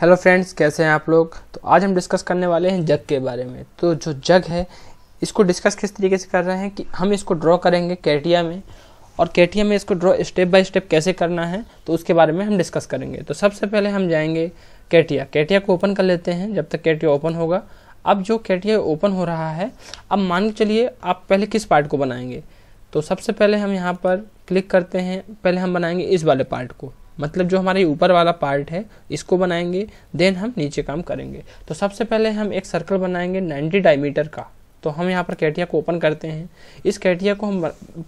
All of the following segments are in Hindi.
हेलो फ्रेंड्स कैसे हैं आप लोग तो आज हम डिस्कस करने वाले हैं जग के बारे में तो जो जग है इसको डिस्कस किस तरीके से कर रहे हैं कि हम इसको ड्रॉ करेंगे कैटिया में और कैटिया में इसको ड्रॉ स्टेप बाय स्टेप कैसे करना है तो उसके बारे में हम डिस्कस करेंगे तो सबसे पहले हम जाएंगे कैटिया कैटिया को ओपन कर लेते हैं जब तक कैटिया ओपन होगा अब जो कैटिया ओपन हो रहा है अब मान के चलिए आप पहले किस पार्ट को बनाएंगे तो सबसे पहले हम यहाँ पर क्लिक करते हैं पहले हम बनाएंगे इस वाले पार्ट को मतलब जो हमारे ऊपर वाला पार्ट है इसको बनाएंगे देन हम नीचे काम करेंगे तो सबसे पहले हम एक सर्कल बनाएंगे 90 डायमीटर का तो हम यहाँ पर कैटिया को ओपन करते हैं इस कैटिया को हम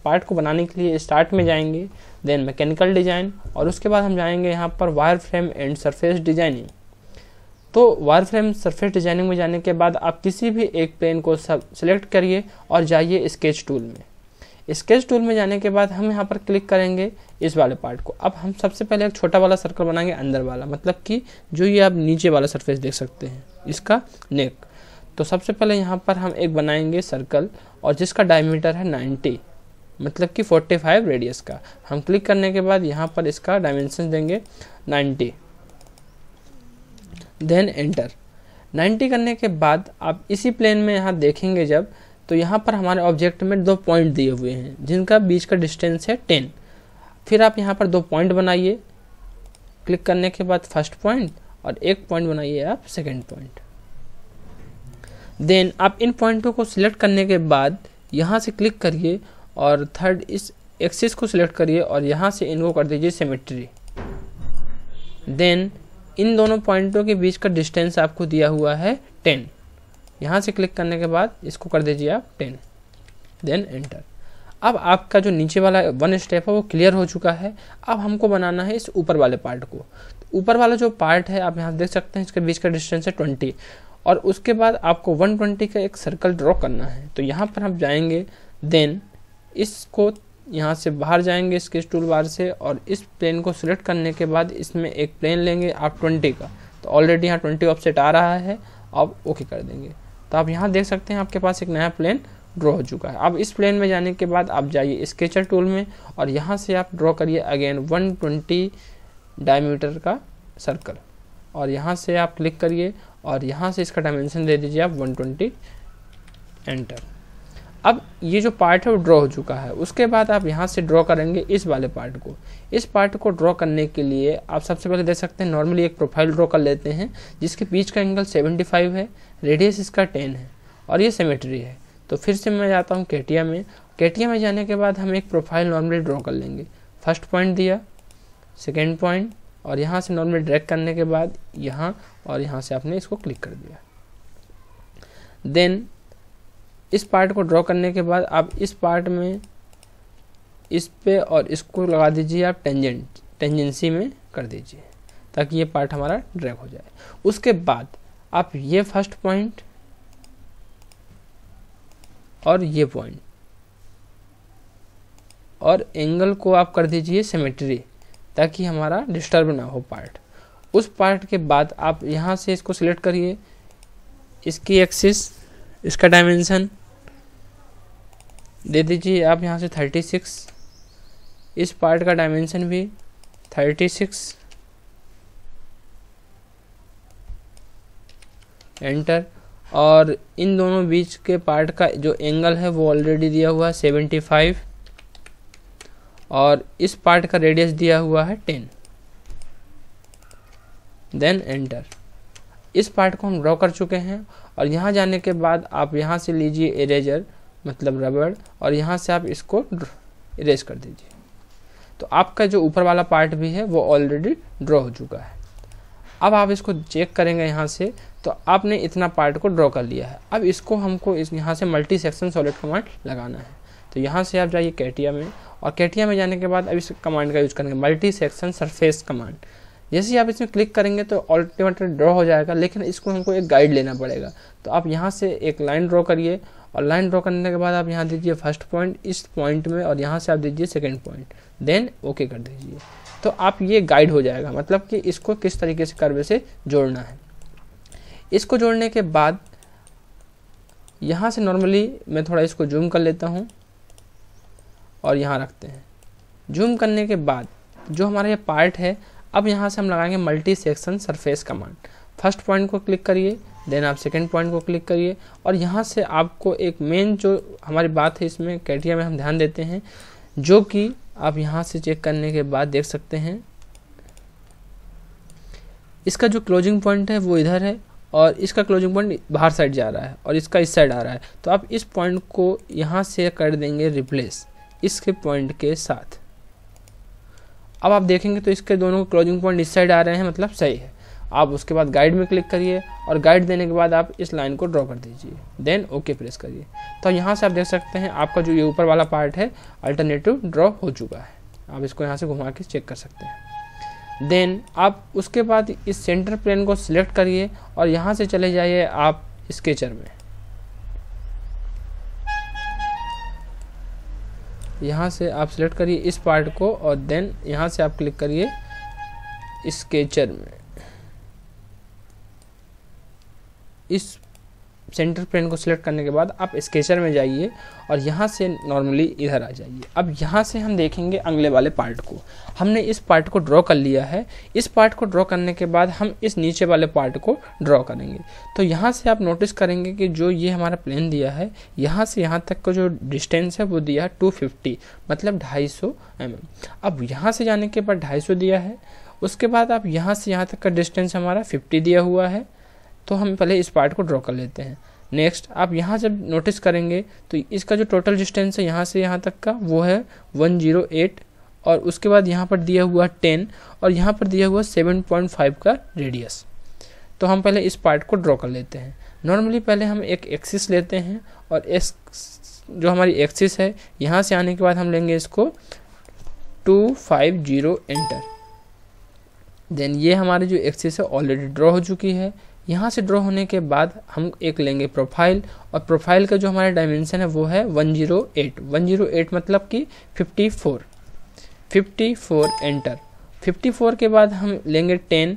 पार्ट को बनाने के लिए स्टार्ट में जाएंगे देन मैकेनिकल डिज़ाइन और उसके बाद हम जाएंगे यहाँ पर wire frame and surface designing तो वायर फ्रेम सरफेस डिजाइनिंग में जाने के बाद आप किसी भी एक प्लेन को सब सेलेक्ट करिए और जाइए स्केच टूल में स्केच टूल में जाने के बाद हम यहाँ पर क्लिक करेंगे इस वाले पार्ट को अब हम सबसे पहले एक छोटा वाला सर्कल बनाएंगे अंदर वाला मतलब कि जो ये आप नीचे वाला सरफेस देख सकते हैं इसका नेक तो सबसे पहले यहाँ पर हम एक बनाएंगे सर्कल और जिसका डायमीटर है नाइन्टी मतलब कि फाइव रेडियस का हम क्लिक करने के बाद यहाँ पर इसका डायमेंशन देंगे नाइन्टी देन एंटर 90 करने के बाद आप इसी प्लेन में यहाँ देखेंगे जब तो यहाँ पर हमारे ऑब्जेक्ट में दो पॉइंट दिए हुए हैं जिनका बीच का डिस्टेंस है टेन फिर आप यहाँ पर दो पॉइंट बनाइए क्लिक करने के बाद फर्स्ट पॉइंट और एक पॉइंट बनाइए आप सेकेंड पॉइंट देन आप इन पॉइंटों को सिलेक्ट करने के बाद यहाँ से क्लिक करिए और थर्ड इस एक्सिस को सिलेक्ट करिए और यहाँ से इनको कर दीजिए सिमेट्री देन इन दोनों पॉइंटों के बीच का डिस्टेंस आपको दिया हुआ है टेन यहाँ से क्लिक करने के बाद इसको कर दीजिए आप टेन देन एंटर अब आपका जो नीचे वाला वन स्टेप है वो क्लियर हो चुका है अब हमको बनाना है इस ऊपर वाले पार्ट को ऊपर वाला जो पार्ट है आप यहाँ देख सकते हैं इसके बीच का डिस्टेंस है ट्वेंटी और उसके बाद आपको वन ट्वेंटी का एक सर्कल ड्रॉ करना है तो यहाँ पर हम जाएंगे देन इसको यहाँ से बाहर जाएंगे इसके टूल बार से और इस प्लेन को सिलेक्ट करने के बाद इसमें एक प्लेन लेंगे आप ट्वेंटी का तो ऑलरेडी यहाँ ट्वेंटी ऑफसेट आ रहा है आप ओके कर देंगे तो आप यहाँ देख सकते हैं आपके पास एक नया प्लेन ड्रॉ हो चुका है अब इस प्लेन में जाने के बाद आप जाइए स्केचर टूल में और यहाँ से आप ड्रॉ करिए अगेन 120 ट्वेंटी डायमीटर का सर्कल और यहाँ से आप क्लिक करिए और यहाँ से इसका डायमेंशन दे दीजिए आप 120 एंटर ये जो पार्ट है वो ड्रॉ हो चुका है उसके बाद आप यहाँ से ड्रॉ करेंगे इस वाले पार्ट को इस पार्ट को ड्रॉ करने के लिए आप सबसे पहले देख सकते हैं नॉर्मली एक प्रोफाइल ड्रॉ कर लेते हैं जिसके बीच का एंगल 75 है रेडियस इसका 10 है और ये सेमेट्री है तो फिर से मैं जाता हूँ केटिया में केटिया में जाने के बाद हम एक प्रोफाइल नॉर्मली ड्रॉ कर लेंगे फर्स्ट पॉइंट दिया सेकेंड पॉइंट और यहाँ से नॉर्मली ड्रैक करने के बाद यहाँ और यहाँ से आपने इसको क्लिक कर दिया देन इस पार्ट को ड्रॉ करने के बाद आप इस पार्ट में इस पे और इसको लगा दीजिए आप टेंजेंट टेंजेंसी में कर दीजिए ताकि ये पार्ट हमारा ड्रैग हो जाए उसके बाद आप ये फर्स्ट पॉइंट और ये पॉइंट और एंगल को आप कर दीजिए सेमेट्री ताकि हमारा डिस्टर्ब ना हो पार्ट उस पार्ट के बाद आप यहाँ से इसको सिलेक्ट करिए इसकी एक्सिस इसका डायमेंशन दे दीजिए आप यहाँ से थर्टी सिक्स इस पार्ट का डायमेंशन भी थर्टी सिक्स एंटर और इन दोनों बीच के पार्ट का जो एंगल है वो ऑलरेडी दिया हुआ है सेवेंटी फाइव और इस पार्ट का रेडियस दिया हुआ है टेन देन एंटर इस पार्ट को हम ड्रॉ कर चुके हैं और यहाँ जाने के बाद आप यहाँ से लीजिए इरेजर मतलब रबड़ और यहाँ से आप इसको इरेज कर दीजिए तो आपका जो ऊपर वाला पार्ट भी है वो ऑलरेडी ड्रॉ हो चुका है अब आप इसको चेक करेंगे यहाँ से तो आपने इतना पार्ट को ड्रॉ कर लिया है अब इसको हमको इस यहाँ से मल्टी सेक्शन सॉलिड कमांड लगाना है तो यहाँ से आप जाइए कैटिया में और कैटिया में जाने के बाद अब इस कमांड का यूज़ करेंगे मल्टी सेक्शन सरफेस कमांड जैसे ही आप इसमें क्लिक करेंगे तो ऑल्टीमेटली ड्रॉ हो जाएगा लेकिन इसको हमको एक गाइड लेना पड़ेगा तो आप यहाँ से एक लाइन ड्रॉ करिए और लाइन ड्रॉ करने के बाद आप यहाँ दीजिए फर्स्ट पॉइंट इस पॉइंट में और यहाँ से आप दीजिए सेकेंड पॉइंट देन ओके कर दीजिए तो आप ये गाइड हो जाएगा मतलब कि इसको किस तरीके से कर्वे से जोड़ना है इसको जोड़ने के बाद यहाँ से नॉर्मली मैं थोड़ा इसको जूम कर लेता हूँ और यहाँ रखते हैं जूम करने के बाद जो हमारा ये पार्ट है अब यहाँ से हम लगाएंगे multi section surface command first point को क्लिक करिए देन आप सेकेंड पॉइंट को क्लिक करिए और यहाँ से आपको एक मेन जो हमारी बात है इसमें कैटिया में हम ध्यान देते हैं जो कि आप यहाँ से चेक करने के बाद देख सकते हैं इसका जो क्लोजिंग पॉइंट है वो इधर है और इसका क्लोजिंग पॉइंट बाहर साइड जा रहा है और इसका इस साइड आ रहा है तो आप इस पॉइंट को यहाँ से कर देंगे रिप्लेस इसके पॉइंट के साथ अब आप देखेंगे तो इसके दोनों क्लोजिंग पॉइंट इस साइड आ रहे हैं मतलब सही है आप उसके बाद गाइड में क्लिक करिए और गाइड देने के बाद आप इस लाइन को ड्रॉ कर दीजिए देन ओके प्रेस करिए तो यहाँ से आप देख सकते हैं आपका जो ये ऊपर वाला पार्ट है अल्टरनेटिव ड्रॉ हो चुका है आप इसको यहाँ से घुमा के चेक कर सकते हैं देन आप उसके बाद इस सेंटर प्लेन को सिलेक्ट करिए और यहाँ से चले जाइए आप स्केचर में यहाँ से आप सेलेक्ट करिए इस पार्ट को और देन यहाँ से आप क्लिक करिए स्केचर में इस सेंटर प्लेन को सिलेक्ट करने के बाद आप स्केचर में जाइए और यहाँ से नॉर्मली इधर आ जाइए अब यहाँ से हम देखेंगे अगले वाले पार्ट को हमने इस पार्ट को ड्रॉ कर लिया है इस पार्ट को ड्रॉ करने के बाद हम इस नीचे वाले पार्ट को ड्रॉ करेंगे तो यहाँ से आप नोटिस करेंगे कि जो ये हमारा प्लेन दिया है यहाँ से यहाँ तक का जो डिस्टेंस है वो दिया है टू मतलब ढाई सौ एम mm। अब यहाँ से जाने के बाद ढाई दिया है उसके बाद आप यहाँ से यहाँ तक का डिस्टेंस हमारा 50 दिया हुआ है तो हम पहले इस पार्ट को ड्रॉ कर लेते हैं नेक्स्ट आप यहाँ जब नोटिस करेंगे तो इसका जो टोटल डिस्टेंस है यहाँ से यहाँ तक का वो है वन जीरो एट और उसके बाद यहाँ पर दिया हुआ टेन और यहाँ पर दिया हुआ सेवन पॉइंट फाइव का रेडियस तो हम पहले इस पार्ट को ड्रॉ कर लेते हैं नॉर्मली पहले हम एक एक्सिस लेते हैं और एक्स जो हमारी एक्सिस है यहाँ से आने के बाद हम लेंगे इसको two five zero enter then ये हमारी जो एक्सिस है ऑलरेडी ड्रॉ हो चुकी है यहाँ से ड्रॉ होने के बाद हम एक लेंगे प्रोफाइल और प्रोफाइल का जो हमारा डायमेंशन है वो है 108 108 मतलब कि 54 54 एंटर 54 के बाद हम लेंगे 10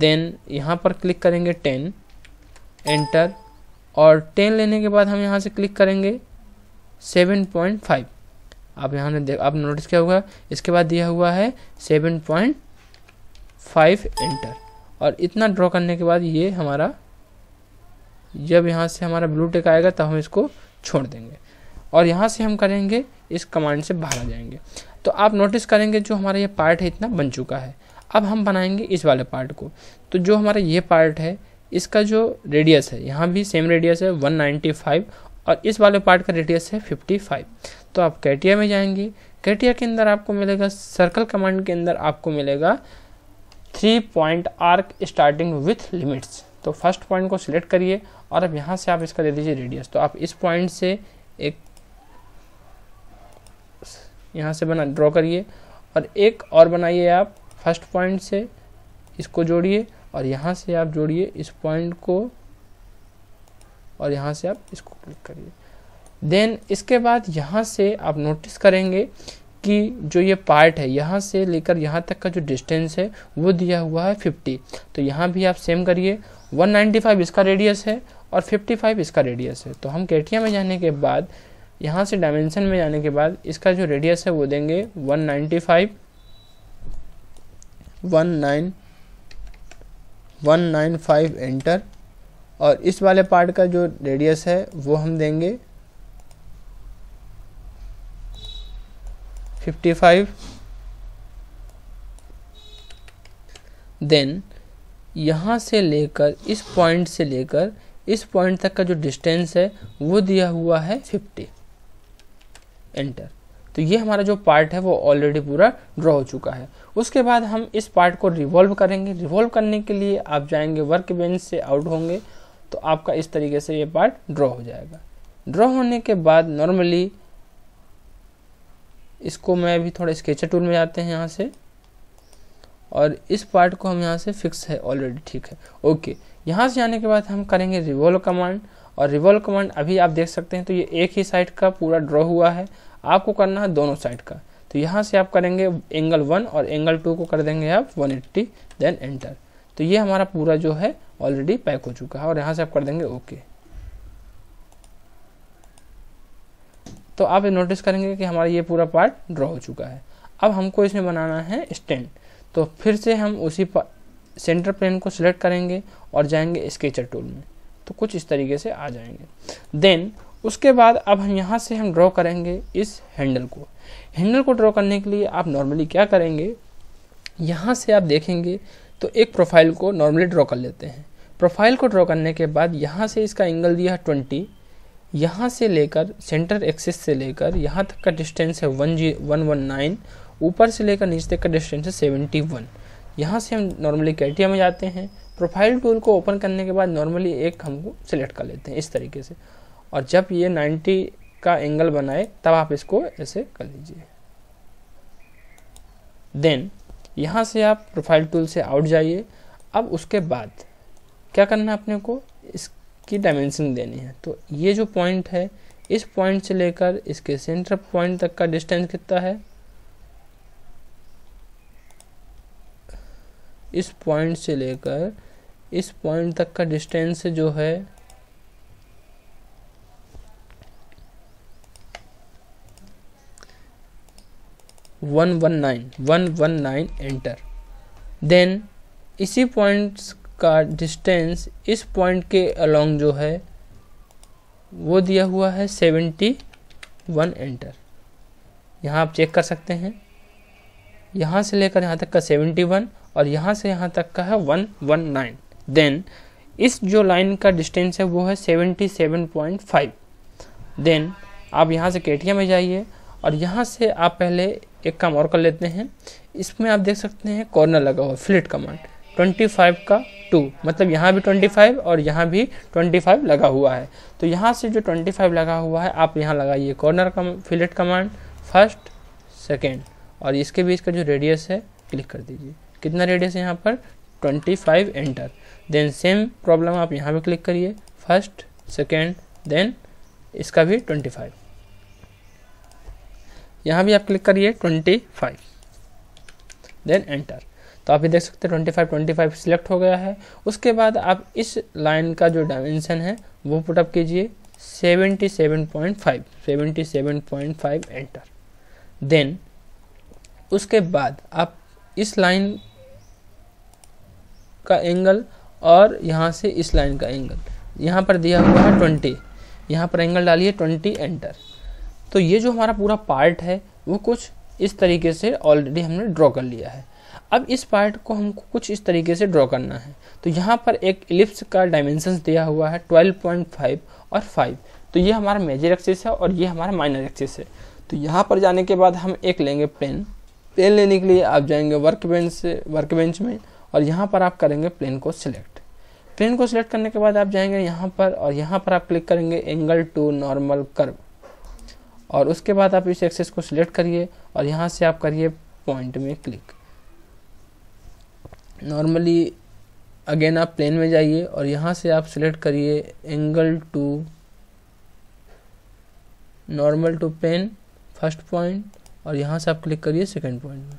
देन यहाँ पर क्लिक करेंगे 10 एंटर और 10 लेने के बाद हम यहाँ से क्लिक करेंगे 7.5 आप यहाँ ने आप नोटिस किया होगा इसके बाद दिया हुआ है 7.5 एंटर और इतना ड्रॉ करने के बाद ये हमारा जब यहाँ से हमारा ब्लू टेक आएगा तब हम इसको छोड़ देंगे और यहाँ से हम करेंगे इस कमांड से बाहर आ जाएंगे तो आप नोटिस करेंगे जो हमारा ये पार्ट है इतना बन चुका है अब हम बनाएंगे इस वाले पार्ट को तो जो हमारा ये पार्ट है इसका जो रेडियस है यहाँ भी सेम रेडियस है 195 और इस वाले पार्ट का रेडियस है 55 तो आप कैटिया में जाएंगे कैटिया के अंदर आपको मिलेगा सर्कल कमांड के अंदर आपको मिलेगा three point arc starting with limits तो फर्स्ट पॉइंट को सिलेक्ट करिए और अब यहाँ से आप इसका दे दीजिए रेडियस तो आप इस पॉइंट से एक यहाँ से बना ड्रॉ करिए और एक और बनाइए आप फर्स्ट पॉइंट से इसको जोड़िए और यहाँ से आप जोड़िए इस पॉइंट को और यहाँ से आप इसको क्लिक करिए देन इसके बाद यहाँ से आप नोटिस करेंगे कि जो ये पार्ट है यहाँ से लेकर यहाँ तक का जो डिस्टेंस है वो दिया हुआ है फिफ्टी तो यहाँ भी आप सेम करिए फाइव इसका रेडियस है और फाइव इसका रेडियस है तो हम केटिया में जाने के बाद यहाँ से डायमेंशन में जाने के बाद इसका जो रेडियस है वो देंगे 195 19 195 एंटर और इस वाले पार्ट का जो रेडियस है वो हम देंगे 55 देन यहाँ से लेकर इस पॉइंट से लेकर इस पॉइंट तक का जो डिस्टेंस है वो दिया हुआ है 50 एंटर तो ये हमारा जो पार्ट है वो ऑलरेडी पूरा ड्रॉ हो चुका है उसके बाद हम इस पार्ट को रिवॉल्व करेंगे रिवॉल्व करने के लिए आप जाएंगे वर्क बेंच से आउट होंगे तो आपका इस तरीके से ये पार्ट ड्रॉ हो जाएगा ड्रॉ होने के बाद नॉर्मली इसको मैं अभी थोड़ा स्केचर टूल में जाते हैं यहाँ से और इस पार्ट को हम यहाँ से फिक्स है ऑलरेडी ठीक है ओके यहाँ से जाने के बाद हम करेंगे रिवॉल्व कमांड और रिवॉल्व कमांड अभी आप देख सकते हैं तो ये एक ही साइड का पूरा ड्रॉ हुआ है आपको करना है दोनों साइड का तो यहाँ से आप करेंगे एंगल वन और एंगल टू को कर देंगे आप 180 देन एंटर तो ये हमारा पूरा जो है ऑलरेडी पैक हो चुका है और यहाँ से आप कर देंगे ओके okay. तो आप नोटिस करेंगे कि हमारा ये पूरा पार्ट ड्रॉ हो चुका है अब हमको इसमें बनाना है स्टैंड तो फिर से हम उसी सेंटर प्लेन को सिलेक्ट करेंगे और जाएंगे स्केचर टूल में तो कुछ इस तरीके से आ जाएंगे देन उसके बाद अब हम यहाँ से हम ड्रॉ करेंगे इस हैंडल को हैंडल को ड्रॉ करने के लिए आप नॉर्मली क्या करेंगे यहाँ से आप देखेंगे तो एक प्रोफाइल को नॉर्मली ड्रॉ कर लेते हैं प्रोफाइल को ड्रॉ करने के बाद यहाँ से इसका एंगल दिया है ट्वेंटी यहाँ से लेकर सेंटर एक्सिस से लेकर यहाँ तक का डिस्टेंस है one G one one nine ऊपर से लेकर नीचे तक का डिस्टेंस है सेवेंटी वन यहाँ से हम नॉर्मली कैटिया में जाते हैं प्रोफाइल टूल को ओपन करने के बाद नॉर्मली एक हमको सिलेक्ट कर लेते हैं इस तरीके से और जब ये नाइन्टी का एंगल बनाए तब आप इसको ऐसे कर लीजिए देन यहाँ से आप प्रोफाइल टूल से आउट जाइए अब उसके बाद क्या करना है अपने को इस की डायमेंशन देनी है तो ये जो पॉइंट है इस पॉइंट से लेकर इसके सेंटर पॉइंट तक का डिस्टेंस कितना है इस पॉइंट से लेकर इस पॉइंट तक का डिस्टेंस जो है one one nine one one nine enter then इसी पॉइंट्स का डिस्टेंस इस पॉइंट के अलोंग जो है वो दिया हुआ है सेवेंटी वन एंटर यहाँ आप चेक कर सकते हैं यहाँ से लेकर यहाँ तक का सेवेंटी वन और यहाँ से यहाँ तक का है वन वन नाइन देन इस जो लाइन का डिस्टेंस है वो है seventy seven point five then आप यहाँ से के में जाइए और यहाँ से आप पहले एक काम और कर लेते हैं इसमें आप देख सकते हैं कॉर्नर लगा हुआ फ्लिट कमांड ट्वेंटी फाइव का टू मतलब यहाँ भी ट्वेंटी फाइव और यहाँ भी ट्वेंटी फाइव लगा हुआ है तो यहाँ से जो ट्वेंटी फाइव लगा हुआ है आप यहाँ लगाइए कॉर्नर का फिलेट कमांड फर्स्ट सेकेंड और इसके बीच का जो रेडियस है क्लिक कर दीजिए कितना रेडियस है यहाँ पर twenty five enter then same problem आप यहाँ भी क्लिक करिए फर्स्ट सेकेंड देन इसका भी ट्वेंटी फाइव यहाँ भी आप क्लिक करिए ट्वेंटी फाइव देन एंटर तो आप ये देख सकते हैं 25 25 सिलेक्ट हो गया है उसके बाद आप इस लाइन का जो डायमेंशन है वो पुटअप कीजिए 77.5 77.5 एंटर देन उसके बाद आप इस लाइन का एंगल और यहाँ से इस लाइन का एंगल यहाँ पर दिया हुआ है ट्वेंटी यहाँ पर एंगल डालिए ट्वेंटी एंटर तो ये जो हमारा पूरा पार्ट है वो कुछ इस तरीके से ऑलरेडी हमने ड्रॉ कर लिया है अब इस पार्ट को हमको कुछ इस तरीके से ड्रॉ करना है तो यहाँ पर एक इलिप्स का डायमेंशन दिया हुआ है 12.5 और 5 तो ये हमारा मेजर एक्सिस है और ये हमारा माइनर एक्सिस है तो यहाँ पर जाने के बाद हम एक लेंगे प्लेन प्लेन लेने के लिए आप जाएंगे वर्क बेंच से वर्क बेंच में और यहाँ पर आप करेंगे प्लेन को सिलेक्ट प्लेन को सिलेक्ट करने के बाद आप जाएंगे यहाँ पर और यहाँ पर आप क्लिक करेंगे एंगल टू नॉर्मल कर्व और उसके बाद आप इस एक्सेस को सिलेक्ट करिए और यहाँ से आप करिए पॉइंट में क्लिक नॉर्मली अगेन आप प्लेन में जाइए और यहाँ से आप सिलेक्ट करिए angle to normal to plane first point और यहाँ से आप क्लिक करिए सेकेंड पॉइंट में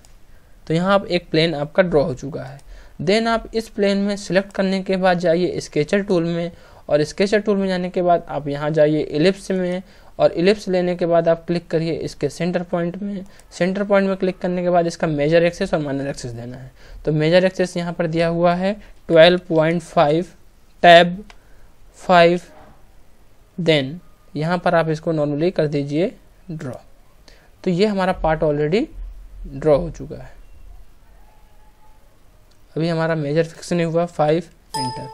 तो यहाँ आप एक प्लेन आपका ड्रॉ हो चुका है देन आप इस प्लेन में सिलेक्ट करने के बाद जाइए स्केचर टूल में और स्केचर टूल में जाने के बाद आप यहाँ जाइए एलिप्स में और इलिप्स लेने के बाद आप क्लिक करिए इसके सेंटर पॉइंट में सेंटर पॉइंट में क्लिक करने के बाद इसका मेजर एक्सेस और माइनर एक्सेस देना है तो मेजर एक्सेस यहाँ पर दिया हुआ है 12.5 टैब 5 देन यहाँ पर आप इसको नॉर्मली कर दीजिए ड्रॉ तो ये हमारा पार्ट ऑलरेडी ड्रॉ हो चुका है अभी हमारा मेजर फिक्स नहीं हुआ फाइव इंटर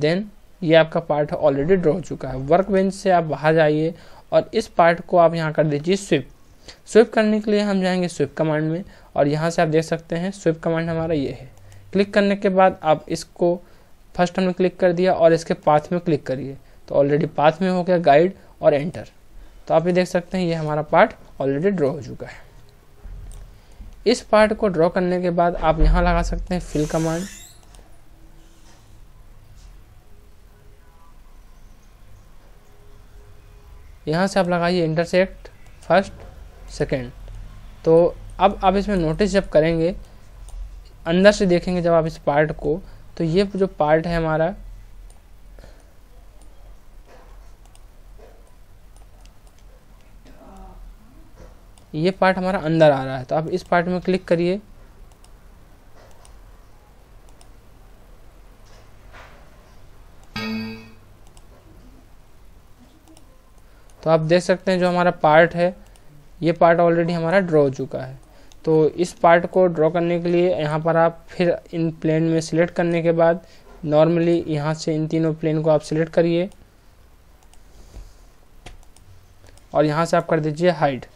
देन ये आपका पार्ट ऑलरेडी ड्रॉ हो चुका है वर्क बेंच से आप बाहर जाइए और इस पार्ट को आप यहाँ कर दीजिए स्विप स्विप करने के लिए हम जाएंगे स्विप कमांड में और यहाँ से आप देख सकते हैं स्विप कमांड हमारा ये है क्लिक करने के बाद आप इसको फर्स्ट हमने क्लिक कर दिया और इसके पाथ में क्लिक करिए तो ऑलरेडी पाथ में हो गया गाइड और एंटर तो आप ये देख सकते हैं ये हमारा पार्ट ऑलरेडी ड्रॉ हो चुका है इस पार्ट को ड्रॉ करने के बाद आप यहाँ लगा सकते हैं फिल कमांड यहाँ से आप लगाइए इंटरसेक्ट फर्स्ट सेकेंड तो अब आप इसमें नोटिस जब करेंगे अंदर से देखेंगे जब आप इस पार्ट को तो ये जो पार्ट है हमारा ये पार्ट हमारा अंदर आ रहा है तो आप इस पार्ट में क्लिक करिए तो आप देख सकते हैं जो हमारा पार्ट है ये पार्ट ऑलरेडी हमारा ड्रॉ हो चुका है तो इस पार्ट को ड्रॉ करने के लिए यहाँ पर आप फिर इन प्लेन में सिलेक्ट करने के बाद नॉर्मली यहाँ से इन तीनों प्लेन को आप सिलेक्ट करिए और यहाँ से आप कर दीजिए हाइट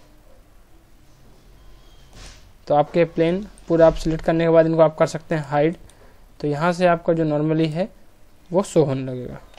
तो आपके प्लेन पूरा आप सिलेक्ट करने के बाद इनको आप कर सकते हैं हाइड तो यहाँ से आपका जो नॉर्मली है वो सो होने लगेगा